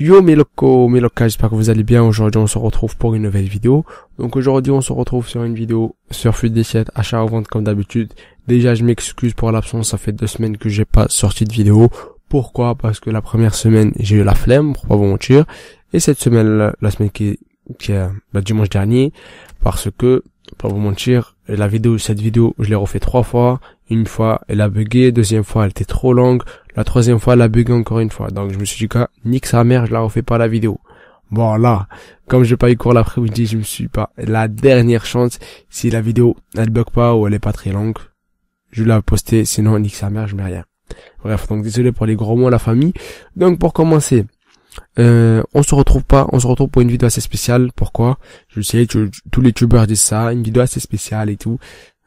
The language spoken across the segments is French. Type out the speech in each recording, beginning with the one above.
Yo mes locaux, mes locaux, j'espère que vous allez bien. Aujourd'hui, on se retrouve pour une nouvelle vidéo. Donc aujourd'hui, on se retrouve sur une vidéo sur Fuite des 7, achat ou vente comme d'habitude. Déjà, je m'excuse pour l'absence, ça fait deux semaines que j'ai pas sorti de vidéo. Pourquoi Parce que la première semaine, j'ai eu la flemme, pour pas vous mentir. Et cette semaine, la semaine qui, qui est bah, dimanche dernier, parce que, pour pas vous mentir, la vidéo, cette vidéo, je l'ai refait trois fois. Une fois, elle a bugué. Deuxième fois, elle était trop longue. La troisième fois, elle a bugué encore une fois. Donc, je me suis dit, quoi, nique sa mère, je la refais pas la vidéo. Bon, là, comme j'ai pas eu cours l'après-midi, je me suis pas. La dernière chance, si la vidéo, elle bug pas ou elle est pas très longue, je la postée. Sinon, nique sa mère, je mets rien. Bref, donc désolé pour les gros mots à la famille. Donc, pour commencer, euh, on se retrouve pas, on se retrouve pour une vidéo assez spéciale. Pourquoi Je sais, que tous les youtubeurs disent ça, une vidéo assez spéciale et tout.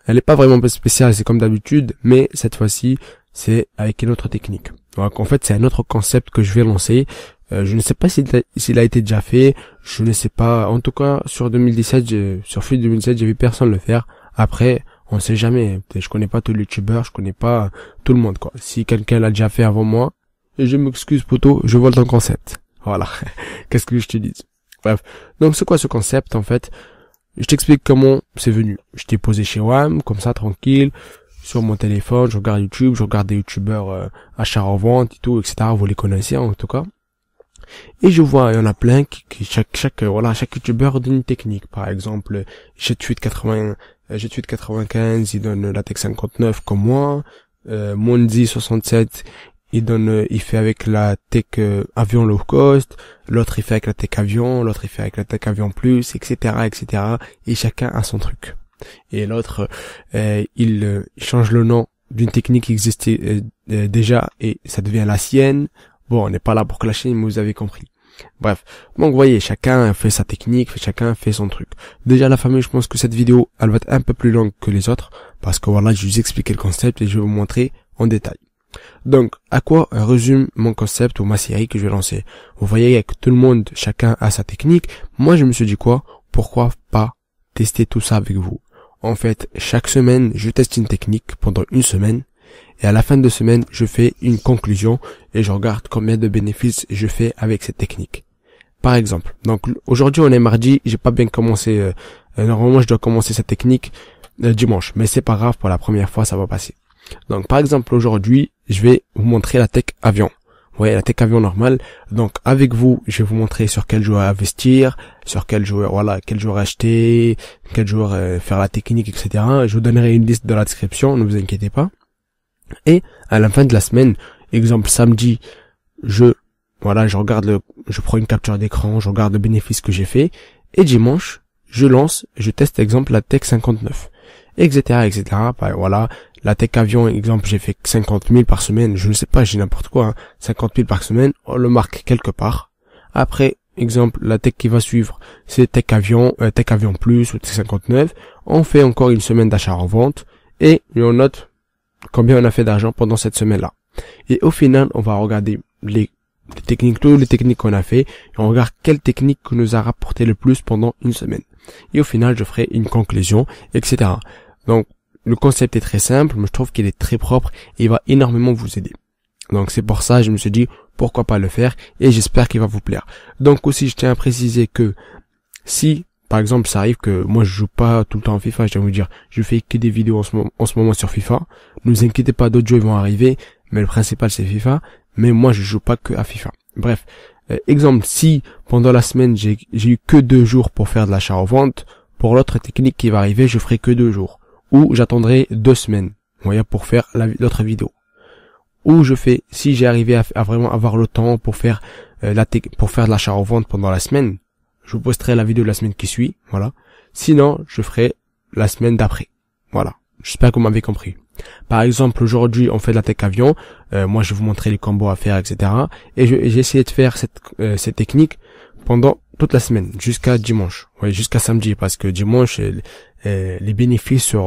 Elle n'est pas vraiment spéciale, c'est comme d'habitude, mais cette fois-ci, c'est avec une autre technique. Donc en fait, c'est un autre concept que je vais lancer. Euh, je ne sais pas s'il a été déjà fait, je ne sais pas. En tout cas, sur 2017, sur Fuite 2017, j'ai vu personne le faire. Après, on ne sait jamais. Je connais pas tous les youtubeurs, je connais pas tout le monde quoi. Si quelqu'un l'a déjà fait avant moi, je m'excuse plutôt, je vole ton concept. Voilà. Qu'est-ce que je te dis Bref. Donc c'est quoi ce concept en fait je t'explique comment c'est venu. Je t'ai posé chez WAM, comme ça, tranquille, sur mon téléphone, je regarde YouTube, je regarde des YouTubeurs euh, achats-revente et tout, etc. Vous les connaissez en tout cas. Et je vois, il y en a plein qui, chaque, euh, voilà, chaque youtubeur donne une technique. Par exemple, jet tweet 80, j'ai 95, euh, il donne la Tech 59 comme moi. Euh, Mondi 67, il donne, euh, il fait avec la tech euh, avion low cost, l'autre il fait avec la tech avion, l'autre il fait avec la tech avion plus, etc., etc. Et chacun a son truc. Et l'autre, euh, il change le nom d'une technique qui existait déjà et ça devient la sienne. Bon, on n'est pas là pour clasher, mais vous avez compris. Bref, donc vous voyez, chacun fait sa technique, chacun fait son truc. Déjà la famille, je pense que cette vidéo, elle va être un peu plus longue que les autres, parce que voilà, je vous expliquer le concept et je vais vous montrer en détail. Donc, à quoi résume mon concept ou ma série que je vais lancer Vous voyez que tout le monde, chacun a sa technique. Moi, je me suis dit quoi Pourquoi pas tester tout ça avec vous En fait, chaque semaine, je teste une technique pendant une semaine. Et à la fin de semaine, je fais une conclusion et je regarde combien de bénéfices je fais avec cette technique. Par exemple, donc aujourd'hui on est mardi, j'ai pas bien commencé. Euh, euh, normalement, je dois commencer cette technique euh, dimanche, mais c'est pas grave. Pour la première fois, ça va passer. Donc par exemple aujourd'hui, je vais vous montrer la tech avion. Vous voyez la tech avion normale. Donc avec vous, je vais vous montrer sur quel joueur investir, sur quel joueur voilà, quel joueur acheter, quel joueur euh, faire la technique, etc. Je vous donnerai une liste dans la description, ne vous inquiétez pas. Et à la fin de la semaine, exemple samedi, je voilà, je regarde le, je prends une capture d'écran, je regarde le bénéfice que j'ai fait, et dimanche, je lance, je teste exemple la tech 59, etc., etc. voilà, la tech avion, exemple, j'ai fait 50 000 par semaine, je ne sais pas, j'ai n'importe quoi, 50 hein. 000 par semaine, on oh, le marque quelque part. Après, exemple, la tech qui va suivre, c'est tech avion, euh, tech avion plus ou tech 59. On fait encore une semaine dachat en vente. et on note combien on a fait d'argent pendant cette semaine-là. Et au final, on va regarder les, les techniques, toutes les techniques qu'on a fait, et on regarde quelle technique nous a rapporté le plus pendant une semaine et au final je ferai une conclusion, etc. Donc le concept est très simple, mais je trouve qu'il est très propre et il va énormément vous aider. Donc c'est pour ça que je me suis dit pourquoi pas le faire et j'espère qu'il va vous plaire. Donc aussi je tiens à préciser que si par exemple ça arrive que moi je joue pas tout le temps en FIFA, tiens à vous dire je fais que des vidéos en ce, moment, en ce moment sur FIFA, ne vous inquiétez pas d'autres jeux vont arriver, mais le principal c'est FIFA, mais moi je joue pas que à FIFA. Bref, euh, exemple, si pendant la semaine j'ai eu que deux jours pour faire de lachat vente, pour l'autre technique qui va arriver, je ferai que deux jours. Ou j'attendrai deux semaines, voyez, pour faire l'autre vidéo. Ou je fais, si j'ai arrivé à, vraiment avoir le temps pour faire euh, la pour faire de lachat vente pendant la semaine, je vous posterai la vidéo de la semaine qui suit, voilà. Sinon, je ferai la semaine d'après. Voilà. J'espère que vous m'avez compris. Par exemple, aujourd'hui, on fait de la tech avion. Euh, moi, je vais vous montrer les combos à faire, etc. Et j'ai essayé de faire cette, euh, cette technique pendant toute la semaine, jusqu'à dimanche. voyez, jusqu'à samedi, parce que dimanche, euh, les bénéfices se,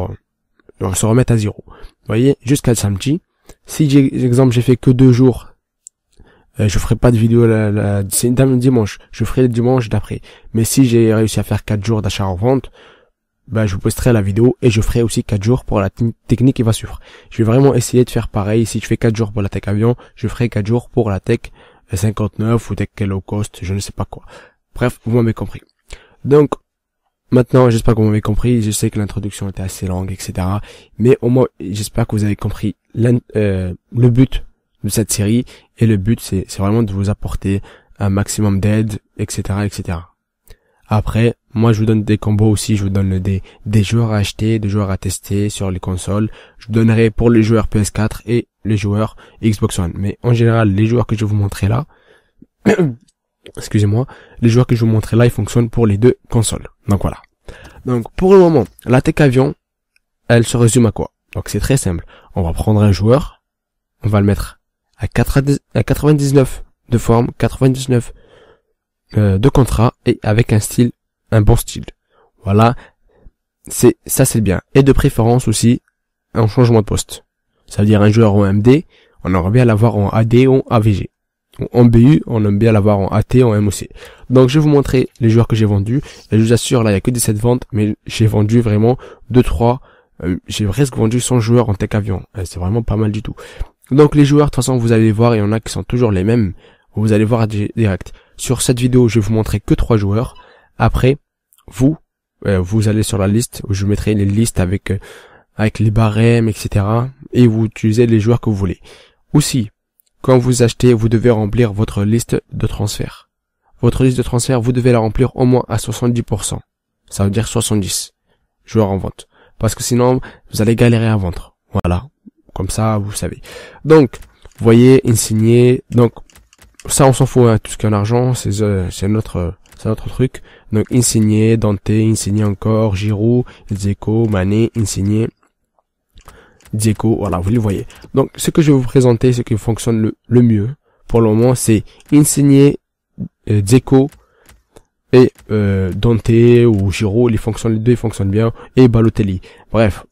remettent à zéro. Vous voyez, jusqu'à samedi. Si, exemple, j'ai fait que deux jours, je ferai pas de vidéo la, dimanche. Je ferai le dimanche d'après. Mais si j'ai réussi à faire quatre jours d'achat en vente, ben, je vous posterai la vidéo et je ferai aussi 4 jours pour la technique qui va suivre. Je vais vraiment essayer de faire pareil. Si je fais 4 jours pour la tech avion, je ferai 4 jours pour la tech 59 euh, ou tech low cost, je ne sais pas quoi. Bref, vous m'avez compris. Donc, maintenant, j'espère que vous m'avez compris. Je sais que l'introduction était assez longue, etc. Mais au moins, j'espère que vous avez compris euh, le but de cette série. Et le but, c'est vraiment de vous apporter un maximum d'aide, etc., etc. Après, moi je vous donne des combos aussi, je vous donne des, des joueurs à acheter, des joueurs à tester sur les consoles. Je vous donnerai pour les joueurs PS4 et les joueurs Xbox One. Mais en général, les joueurs que je vais vous montrer là, excusez-moi, les joueurs que je vous montrer là, ils fonctionnent pour les deux consoles. Donc voilà. Donc pour le moment, la tech avion, elle se résume à quoi Donc c'est très simple. On va prendre un joueur, on va le mettre à 99 de forme, 99 euh, de contrat et avec un style, un bon style. Voilà, c'est ça c'est bien. Et de préférence aussi un changement de poste. Ça veut dire un joueur en MD, on aurait bien l'avoir en AD ou en AVG. En BU, on aime bien l'avoir en AT, en MOC. Donc je vais vous montrer les joueurs que j'ai vendus. je vous assure, là, il n'y a que 17 ventes, mais j'ai vendu vraiment 2-3. Euh, j'ai presque vendu 100 joueurs en tech avion. Euh, c'est vraiment pas mal du tout. Donc les joueurs, de toute façon, vous allez voir, il y en a qui sont toujours les mêmes. Vous allez voir direct. Sur cette vidéo, je vous montrerai que trois joueurs. Après, vous, euh, vous allez sur la liste. Où je mettrai les listes avec euh, avec les barèmes, etc. Et vous utilisez les joueurs que vous voulez. Aussi, quand vous achetez, vous devez remplir votre liste de transfert. Votre liste de transfert, vous devez la remplir au moins à 70%. Ça veut dire 70 joueurs en vente. Parce que sinon, vous allez galérer à vendre. Voilà. Comme ça, vous savez. Donc, vous voyez, insigné. Donc, ça on s'en fout, hein. tout ce qui est en argent, euh, c'est notre c'est notre truc. Donc Insigné, Dante, Insigné encore, Giroud, zeco Mané, Insigné, zeco voilà, vous le voyez. Donc ce que je vais vous présenter, ce qui fonctionne le, mieux pour le moment, c'est Insigné, euh, et euh, Dante ou Giroud, les, les deux fonctionnent bien, et Balotelli. Bref,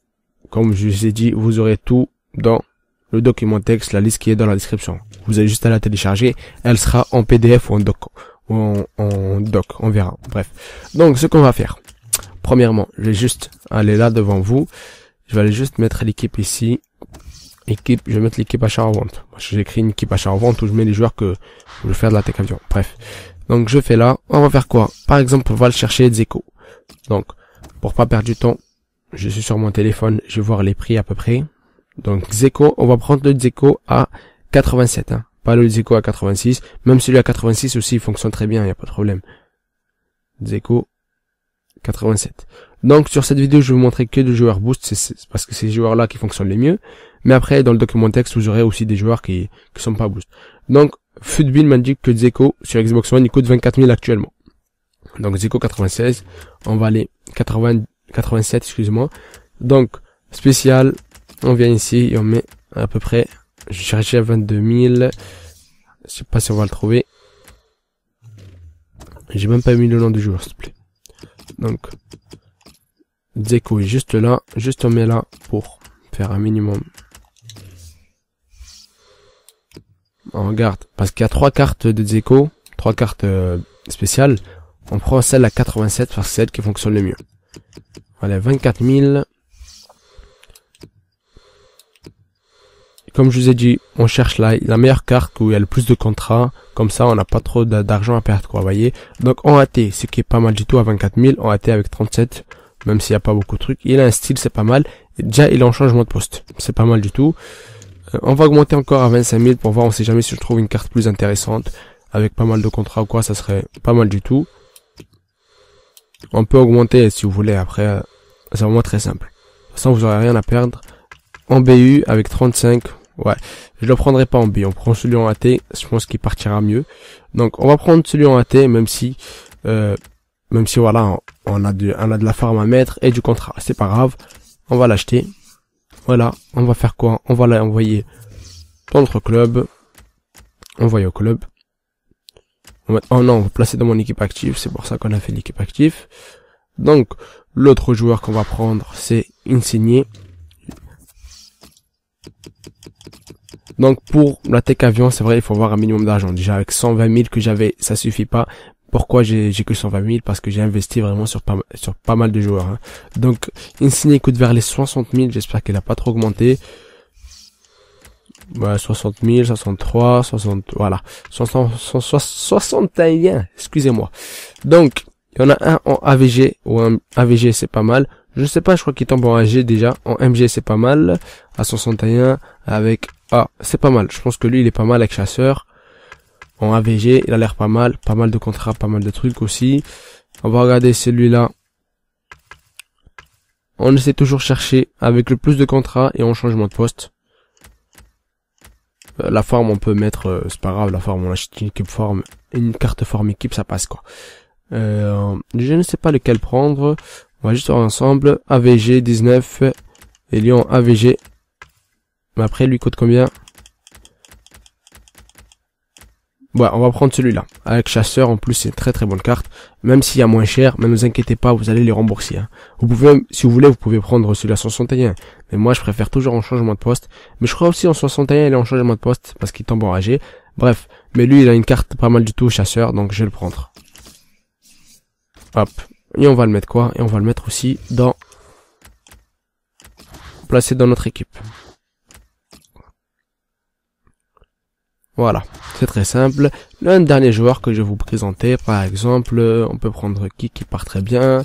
comme je vous ai dit, vous aurez tout dans le document texte, la liste qui est dans la description. Vous avez juste à la télécharger, elle sera en PDF ou en doc, ou en, doc, on verra. Bref. Donc ce qu'on va faire, premièrement, je vais juste aller là devant vous, je vais aller juste mettre l'équipe ici, équipe, je vais mettre l'équipe achat en vente. J'écris une équipe achat en vente où je mets les joueurs que je veux faire de la tech avion. Bref. Donc je fais là, on va faire quoi Par exemple, on va le chercher Zeko. Donc, pour pas perdre du temps, je suis sur mon téléphone, je vais voir les prix à peu près. Donc Zeko, on va prendre le Zeko à 87, hein. pas le Zeko à 86. Même celui à 86 aussi, il fonctionne très bien, il n'y a pas de problème. Zeko 87. Donc sur cette vidéo, je vais vous montrer que des joueurs boost, c'est parce que c'est ces joueurs-là qui fonctionnent les mieux. Mais après, dans le document texte, vous aurez aussi des joueurs qui qui sont pas boost. Donc m'a dit que Zeko sur Xbox One, il coûte 24 000 actuellement. Donc Zeko 96, on va aller 80, 87, excuse-moi. Donc spécial on vient ici et on met à peu près, je cherchais à 22 000. Je sais pas si on va le trouver. J'ai même pas mis le nom du joueur, s'il te plaît. Donc, Zeko est juste là. Juste on met là pour faire un minimum. On regarde, parce qu'il y a trois cartes de Zeko, trois cartes euh, spéciales. On prend celle à 87 parce que c'est celle qui fonctionne le mieux. Voilà, 24 000. Comme je vous ai dit, on cherche la, la meilleure carte où il y a le plus de contrats. Comme ça, on n'a pas trop d'argent à perdre, quoi, voyez. Donc, en AT, ce qui est pas mal du tout à 24 000. En AT avec 37, même s'il n'y a pas beaucoup de trucs. Il a un style, c'est pas mal. déjà, il est en changement de poste. C'est pas mal du tout. Euh, on va augmenter encore à 25 000 pour voir. On sait jamais si je trouve une carte plus intéressante. Avec pas mal de contrats ou quoi, ça serait pas mal du tout. On peut augmenter si vous voulez après. Euh, c'est vraiment très simple. De toute façon, vous aurez rien à perdre. En BU avec 35, Ouais, je le prendrai pas en B. On prend celui en AT. Je pense qu'il partira mieux. Donc on va prendre celui en AT, même si, euh, même si voilà, on a de, on a de la farm à mettre et du contrat. C'est pas grave. On va l'acheter. Voilà. On va faire quoi On va l'envoyer dans notre club. Envoyer au club. On va, oh non, on va placer dans mon équipe active. C'est pour ça qu'on a fait l'équipe active. Donc l'autre joueur qu'on va prendre, c'est Insigne. Donc pour la tech avion, c'est vrai, il faut avoir un minimum d'argent. Déjà avec 120 000 que j'avais, ça suffit pas. Pourquoi j'ai que 120 000 Parce que j'ai investi vraiment sur pas, sur pas mal de joueurs. Hein. Donc Insigne écoute vers les 60 000. J'espère qu'elle n'a pas trop augmenté. 60 000, 63, 60, voilà, 60, 61, excusez-moi. Donc, il y en a un en AVG ou un AVG c'est pas mal. Je ne sais pas, je crois qu'il tombe en AG déjà. En MG c'est pas mal. À 61 avec A, c'est pas mal. Je pense que lui il est pas mal avec chasseur. En AVG, il a l'air pas mal. Pas mal de contrats, pas mal de trucs aussi. On va regarder celui-là. On essaie toujours chercher avec le plus de contrats et en changement de poste. Euh, la forme on peut mettre, euh, c'est pas grave, la forme on achète une équipe forme, une carte forme équipe, ça passe quoi. Euh, je ne sais pas lequel prendre. On va juste voir ensemble. AVG 19 et Lyon AVG. Mais après, lui coûte combien Ouais, on va prendre celui-là. Avec Chasseur, en plus, c'est une très très bonne carte. Même s'il y a moins cher, mais ne vous inquiétez pas, vous allez les rembourser. Hein. Vous pouvez, si vous voulez, vous pouvez prendre celui là 61. Mais moi, je préfère toujours en changement de poste. Mais je crois aussi en 61, il est en changement de poste parce qu'il tombe enragé. Bref, mais lui, il a une carte pas mal du tout, Chasseur, donc je vais le prendre. Hop. Et on va le mettre quoi Et on va le mettre aussi dans... Placé dans notre équipe. Voilà, c'est très simple. Le dernier joueur que je vais vous présenter, par exemple, on peut prendre qui qui part très bien.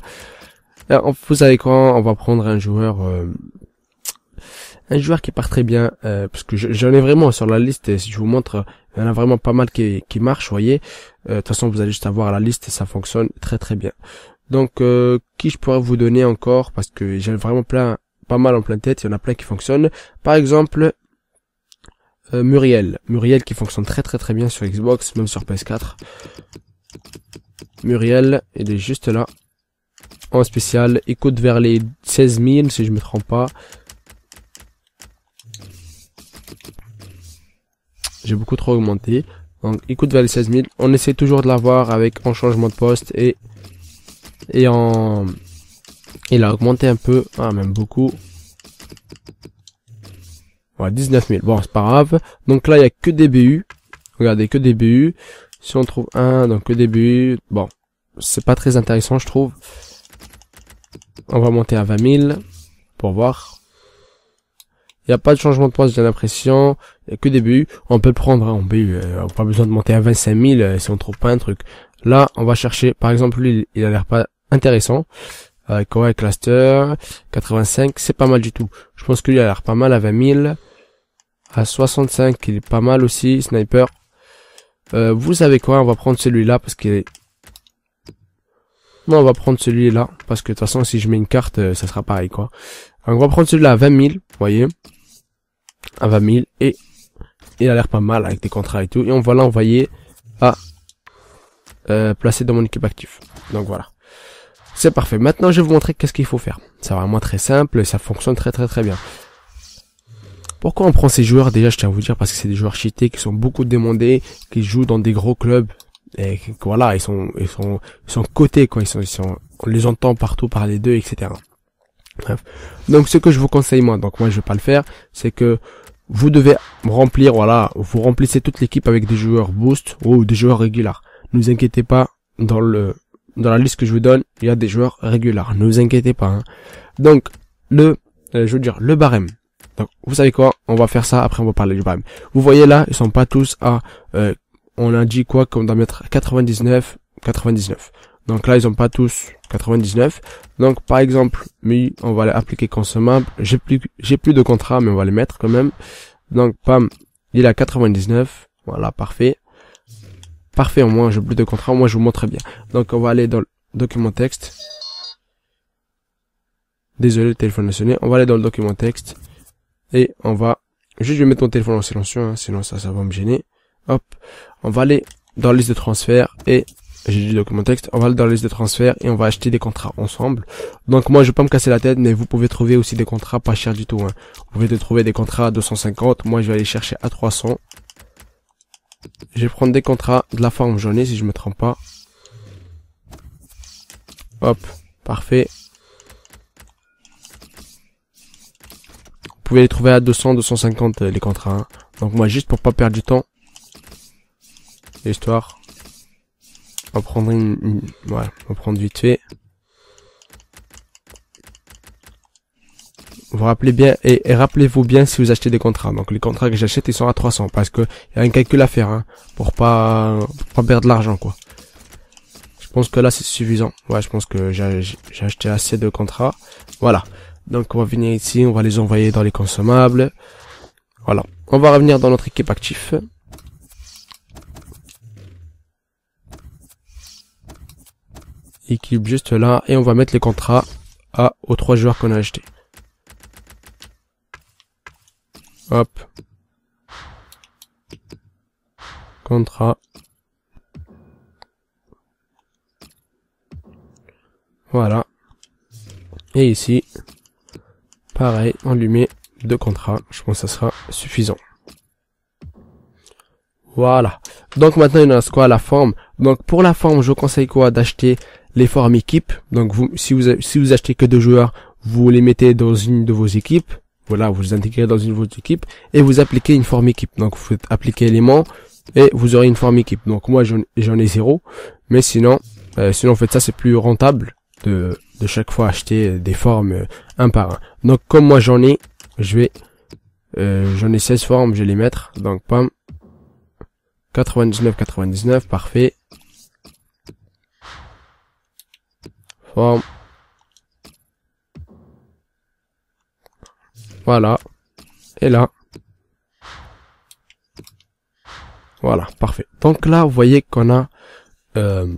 Euh, vous savez quoi On va prendre un joueur... Euh, un joueur qui part très bien, euh, parce que j'en ai vraiment sur la liste, et si je vous montre il y en a vraiment pas mal qui, qui vous voyez. Euh, de toute façon, vous allez juste avoir la liste et ça fonctionne très très bien. Donc, euh, qui je pourrais vous donner encore Parce que j'ai vraiment plein, pas mal en plein tête. Il y en a plein qui fonctionnent. Par exemple, euh, Muriel. Muriel qui fonctionne très très très bien sur Xbox, même sur PS4. Muriel, il est juste là. En spécial, il coûte vers les 16 000 si je me trompe pas. j'ai beaucoup trop augmenté. Donc il coûte vers les 16 000. On essaie toujours de l'avoir avec en changement de poste et, et en... Il a augmenté un peu, ah, même beaucoup. Ouais, 19 000. Bon, c'est pas grave. Donc là, il y a que des BU. Regardez, que des BU. Si on trouve un, donc que des BU. Bon, c'est pas très intéressant, je trouve. On va monter à 20 000 pour voir. Il n'y a pas de changement de poste, j'ai l'impression que début, on peut le prendre en hein, on euh, pas besoin de monter à 25 000 euh, si on trouve pas un truc. Là, on va chercher, par exemple, lui, il a l'air pas intéressant. Euh, Cluster, 85, c'est pas mal du tout. Je pense que lui a l'air pas mal à 20 000. À 65, il est pas mal aussi, Sniper. Euh, vous savez quoi, on va prendre celui-là parce qu'il est... Non, on va prendre celui-là parce que de toute façon, si je mets une carte, ça sera pareil quoi. on va prendre celui-là à 20 000, voyez. À 20 000 et il a l'air pas mal avec des contrats et tout. Et on va l'envoyer à euh, placer dans mon équipe active. Donc voilà. C'est parfait. Maintenant, je vais vous montrer qu'est-ce qu'il faut faire. C'est vraiment très simple et ça fonctionne très très très bien. Pourquoi on prend ces joueurs Déjà, je tiens à vous dire parce que c'est des joueurs cheatés qui sont beaucoup demandés, qui jouent dans des gros clubs et voilà, ils sont ils sont ils sont cotés Ils sont, ils sont on les entend partout par les deux, etc. Bref. Donc, ce que je vous conseille moi, donc moi je vais pas le faire, c'est que vous devez remplir, voilà, vous remplissez toute l'équipe avec des joueurs boost ou des joueurs réguliers. Ne vous inquiétez pas, dans le dans la liste que je vous donne, il y a des joueurs réguliers. Ne vous inquiétez pas. Hein. Donc, le, euh, je veux dire, le barème. Donc, vous savez quoi On va faire ça, après on va parler du barème. Vous voyez là, ils sont pas tous à... Euh, on a dit quoi qu'on doit mettre 99, 99. Donc là, ils ont pas tous 99. Donc par exemple, on va appliquer consommable. J'ai plus, j'ai plus de contrat, mais on va les mettre quand même. Donc pam, il est à 99. Voilà, parfait. Parfait, au moins j'ai plus de contrat, moi je vous montre bien. Donc on va aller dans le document texte. Désolé, le téléphone a On va aller dans le document texte. Et on va... Juste, je vais mettre mon téléphone en silencieux, hein, sinon ça, ça va me gêner. Hop. On va aller dans liste de transfert et j'ai du document texte, on va aller dans la liste de transfert. et on va acheter des contrats ensemble. Donc moi je vais pas me casser la tête, mais vous pouvez trouver aussi des contrats pas chers du tout. Hein. Vous pouvez trouver des contrats à 250, moi je vais aller chercher à 300. Je vais prendre des contrats de la forme jaune si je me trompe pas. Hop, parfait. Vous pouvez les trouver à 200, 250 euh, les contrats. Hein. Donc moi juste pour pas perdre du temps, l'histoire on va prendre une... Voilà, on prendre vite fait. Vous rappelez bien et, rappelez-vous bien si vous achetez des contrats. Donc les contrats que j'achète, ils sont à 300 parce que il y a un calcul à faire hein, pour pas pas perdre de l'argent quoi. Je pense que là c'est suffisant. Ouais, je pense que j'ai acheté assez de contrats. Voilà. Donc on va venir ici, on va les envoyer dans les consommables. Voilà. On va revenir dans notre équipe actif. équipe juste là et on va mettre les contrats à, aux trois joueurs qu'on a achetés. Hop. Contrat. Voilà. Et ici, pareil, on lui met deux contrats. Je pense que ça sera suffisant. Voilà. Donc maintenant, il nous reste quoi La forme. Donc pour la forme, je vous conseille quoi D'acheter les formes équipe. Donc vous, si, vous, si vous achetez que deux joueurs, vous les mettez dans une de vos équipes. Voilà, vous les intégrez dans une de vos équipes et vous appliquez une forme équipe. Donc vous faites appliquer élément et vous aurez une forme équipe. Donc moi j'en ai zéro, mais sinon, euh, sinon en fait ça c'est plus rentable de, de chaque fois acheter des formes euh, un par un. Donc comme moi j'en ai, je vais, euh, j'en ai 16 formes, je vais les mettre. Donc pam, 99, 99, parfait. Voilà. Et là. Voilà, parfait. Donc là, vous voyez qu'on a... Euh,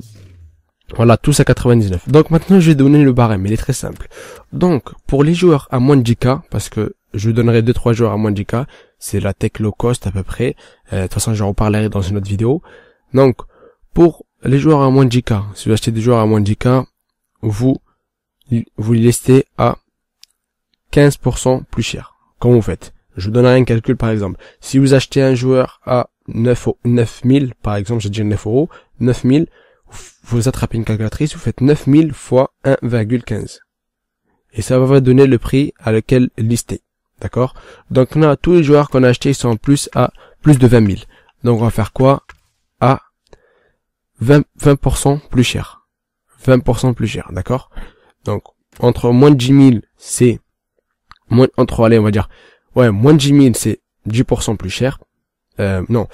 voilà, tous à 99. Donc maintenant, je vais donner le barème. Il est très simple. Donc, pour les joueurs à moins de 10K, parce que je donnerai 2-3 joueurs à moins de 10K, c'est la tech low cost à peu près. Euh, de toute façon, j'en reparlerai dans une autre vidéo. Donc, pour les joueurs à moins de 10K, si vous achetez des joueurs à moins de 10K, vous vous listez à 15% plus cher. Comment vous faites Je vous donnerai un calcul par exemple. Si vous achetez un joueur à 9, 9000, par exemple, j'ai dit 9 euros, 9000, vous attrapez une calculatrice, vous faites 9000 fois 1,15. Et ça va vous donner le prix à lequel lister. D'accord Donc là tous les joueurs qu'on a achetés sont en plus à plus de 20 000. Donc on va faire quoi À 20 plus cher. 20% plus cher, d'accord Donc, entre moins de 10 000, c'est... Moins, entre, allez, on va dire... Ouais, moins de 10 000, c'est 10% plus cher. Euh, non,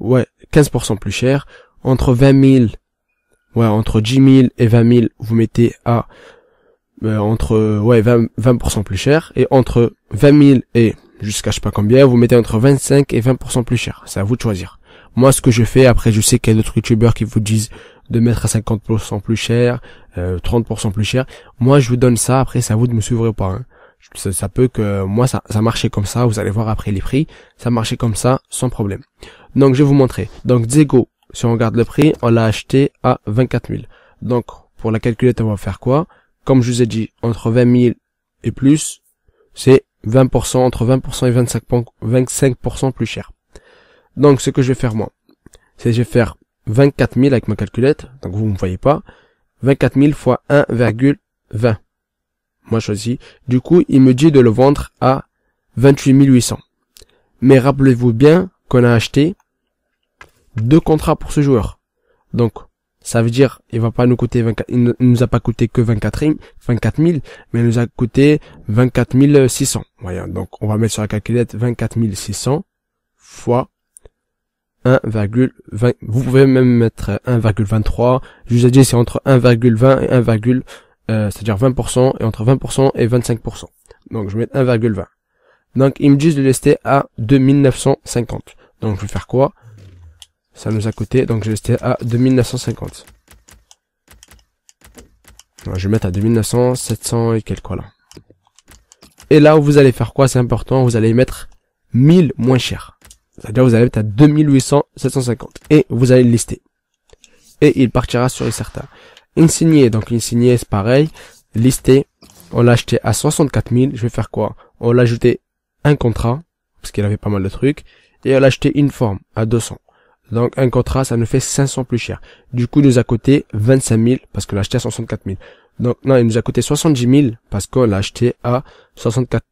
ouais, 15% plus cher. Entre 20 000, ouais, entre 10 000 et 20 000, vous mettez à... Euh, entre, ouais, 20%, 20 plus cher. Et entre 20 000 et jusqu'à je sais pas combien, vous mettez entre 25 et 20% plus cher. C'est à vous de choisir. Moi, ce que je fais, après, je sais qu'il y a d'autres youtubeurs qui vous disent, de mettre à 50% plus cher, 30% euh, plus cher. Moi, je vous donne ça. Après, c'est à vous de me suivre ou pas. Hein. Ça, peut que moi, ça, ça marchait comme ça. Vous allez voir après les prix. Ça marchait comme ça, sans problème. Donc, je vais vous montrer. Donc, Diego, si on regarde le prix, on l'a acheté à 24 000. Donc, pour la calculette, on va faire quoi Comme je vous ai dit, entre 20 000 et plus, c'est 20%, entre 20% et 25%, 25 plus cher. Donc, ce que je vais faire moi, c'est je vais faire 24 000 avec ma calculette, donc vous ne me voyez pas, 24 000 fois 1,20. Moi, je choisis. Du coup, il me dit de le vendre à 28 800. Mais rappelez-vous bien qu'on a acheté deux contrats pour ce joueur. Donc, ça veut dire, il va pas nous coûter 24, il ne nous a pas coûté que 24 000, mais il nous a coûté 24 600. Donc, on va mettre sur la calculette 24 600 fois 1,20. Vous pouvez même mettre 1,23. Je vous ai dit c'est entre 1,20 et 1, euh, c'est-à-dire 20% et entre 20% et 25%. Donc je vais mettre 1,20. Donc il me dit de rester à 2950. Donc je vais faire quoi Ça nous a coûté, donc je vais à 2950. je vais mettre à 2900, 700 et quelques là. Et là, vous allez faire quoi C'est important, vous allez mettre 1000 moins cher. C'est-à-dire vous allez être à 2800 750 et vous allez lister. Et il partira sur les Une Insigné, donc signée, c'est pareil, Lister, on l'a acheté à 64 000, je vais faire quoi On l'a ajouté un contrat, parce qu'il avait pas mal de trucs, et on l'a acheté une forme à 200. Donc un contrat, ça nous fait 500 plus cher. Du coup, il nous a coûté 25 000 parce qu'on l'a acheté à 64 000. Donc non, il nous a coûté 70 000 parce qu'on l'a acheté à 64.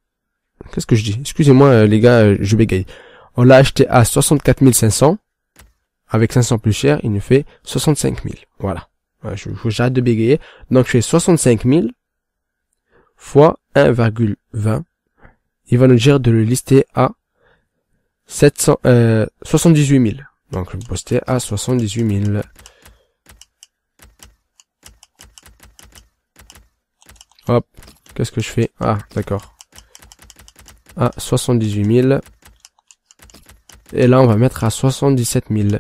Qu'est-ce que je dis Excusez-moi euh, les gars, euh, je bégaye. On l'a acheté à 64 500. Avec 500 plus cher, il nous fait 65 000. Voilà. Je, j'arrête de bégayer. Donc, je fais 65 000 fois 1,20. Il va nous dire de le lister à 700, euh, 78 000. Donc, je vais poster à 78 000. Hop. Qu'est-ce que je fais Ah, d'accord. À 78 000. Et là, on va mettre à 77 000.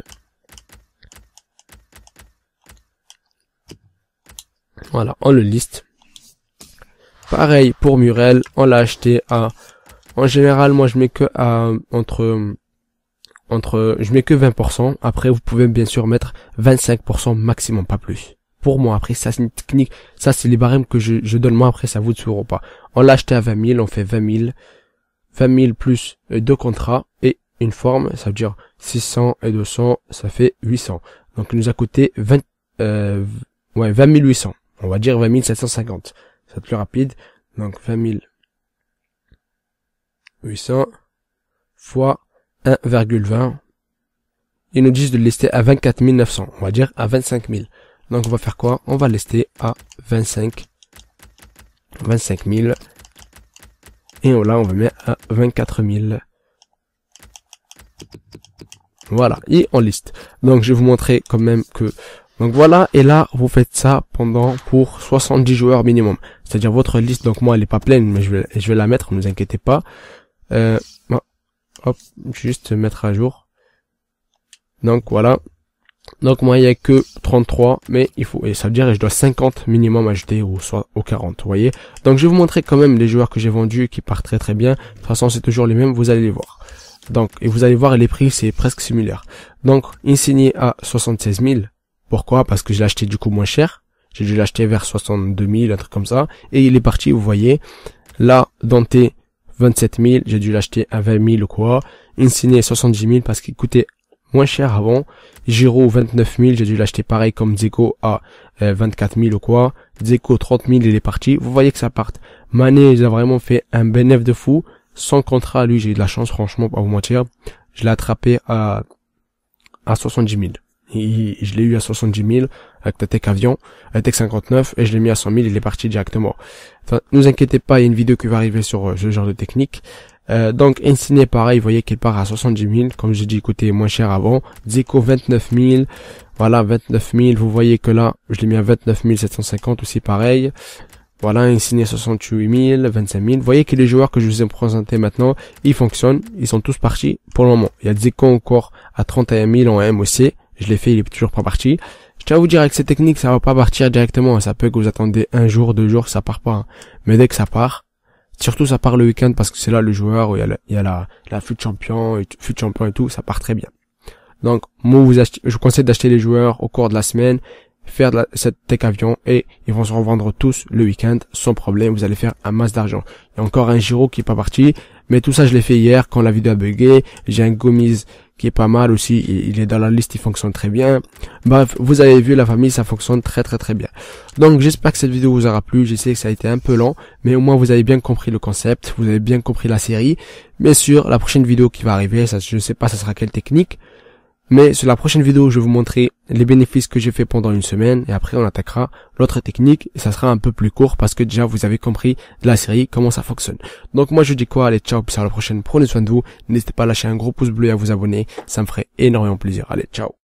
Voilà, on le liste. Pareil pour Murel, on l'a acheté à... En général, moi, je mets que à... Entre... Entre... Je mets que 20%. Après, vous pouvez bien sûr mettre 25% maximum, pas plus. Pour moi, après, ça, c'est une technique. Ça, c'est les barèmes que je, je donne moi. Après, ça vous de ou pas. On l'a acheté à 20 000, on fait 20 000. 20 000 plus deux contrats et une forme, ça veut dire 600 et 200, ça fait 800. Donc il nous a coûté 20, euh, ouais, 800. On va dire 20 750. C'est plus rapide. Donc 20 800 fois 1,20. Ils nous disent de lister à 24 900. On va dire à 25 000. Donc on va faire quoi On va lister à 25, 25 000. Et là on va mettre à 24 000. Voilà, et en liste. Donc je vais vous montrer quand même que... Donc voilà, et là, vous faites ça pendant pour 70 joueurs minimum. C'est-à-dire votre liste, donc moi, elle est pas pleine, mais je vais, je vais la mettre, ne vous inquiétez pas. Euh, ah, hop, juste mettre à jour. Donc voilà. Donc moi, il n'y a que 33, mais il faut, et ça veut dire que je dois 50 minimum ajouter ou soit au 40, vous voyez. Donc je vais vous montrer quand même les joueurs que j'ai vendus qui partent très très bien. De toute façon, c'est toujours les mêmes, vous allez les voir. Donc, et vous allez voir, les prix, c'est presque similaire. Donc, Insigné à 76 000. Pourquoi Parce que je l'ai acheté du coup moins cher. J'ai dû l'acheter vers 62 000, un truc comme ça. Et il est parti, vous voyez. Là, Dante, 27 000. J'ai dû l'acheter à 20 000 ou quoi. Insigné, 70 000 parce qu'il coûtait moins cher avant. Giro, 29 000. J'ai dû l'acheter pareil comme Zico à 24 euh, 000 ou quoi. Zico, 30 000. Il est parti. Vous voyez que ça part. Mané, il a vraiment fait un bénéfice de fou. Sans contrat, lui, j'ai eu de la chance, franchement, pas vous mentir. Je l'ai attrapé à, à 70 000. Et je l'ai eu à 70 000 avec ta Tech Avion, la Tech 59, et je l'ai mis à 100 000, il est parti directement. ne vous inquiétez pas, il y a une vidéo qui va arriver sur euh, ce genre de technique. Euh, donc, Insigné, pareil, vous voyez qu'il part à 70 000, comme j'ai dit, écoutez, moins cher avant. Zico, 29 000, voilà, 29 000, vous voyez que là, je l'ai mis à 29 750, aussi pareil. Voilà, signé 68 000, 25 000. Vous voyez que les joueurs que je vous ai présentés maintenant, ils fonctionnent. Ils sont tous partis pour le moment. Il y a des Zico encore à 31 000 en aussi. Je l'ai fait, il est toujours pas parti. Je tiens à vous dire avec ces techniques, ça va pas partir directement. Ça peut que vous attendez un jour, deux jours, ça part pas. Hein. Mais dès que ça part, surtout ça part le week-end parce que c'est là le joueur où il y a la, il la, champion, et, champion et tout, ça part très bien. Donc, moi, vous je vous conseille d'acheter les joueurs au cours de la semaine faire de la, cette tech avion et ils vont se revendre tous le week-end sans problème. Vous allez faire un masse d'argent. Il y a encore un giro qui est pas parti, mais tout ça je l'ai fait hier quand la vidéo a bugué. J'ai un gomise qui est pas mal aussi. Il, il, est dans la liste, il fonctionne très bien. Bref, vous avez vu la famille, ça fonctionne très très très bien. Donc j'espère que cette vidéo vous aura plu. Je sais que ça a été un peu lent, mais au moins vous avez bien compris le concept, vous avez bien compris la série. Bien sûr, la prochaine vidéo qui va arriver, ça, je sais pas, ça sera quelle technique. Mais sur la prochaine vidéo, je vais vous montrer les bénéfices que j'ai fait pendant une semaine et après on attaquera l'autre technique et ça sera un peu plus court parce que déjà vous avez compris de la série comment ça fonctionne. Donc moi je dis quoi, allez ciao, puis à la prochaine, prenez soin de vous, n'hésitez pas à lâcher un gros pouce bleu et à vous abonner, ça me ferait énormément plaisir. Allez ciao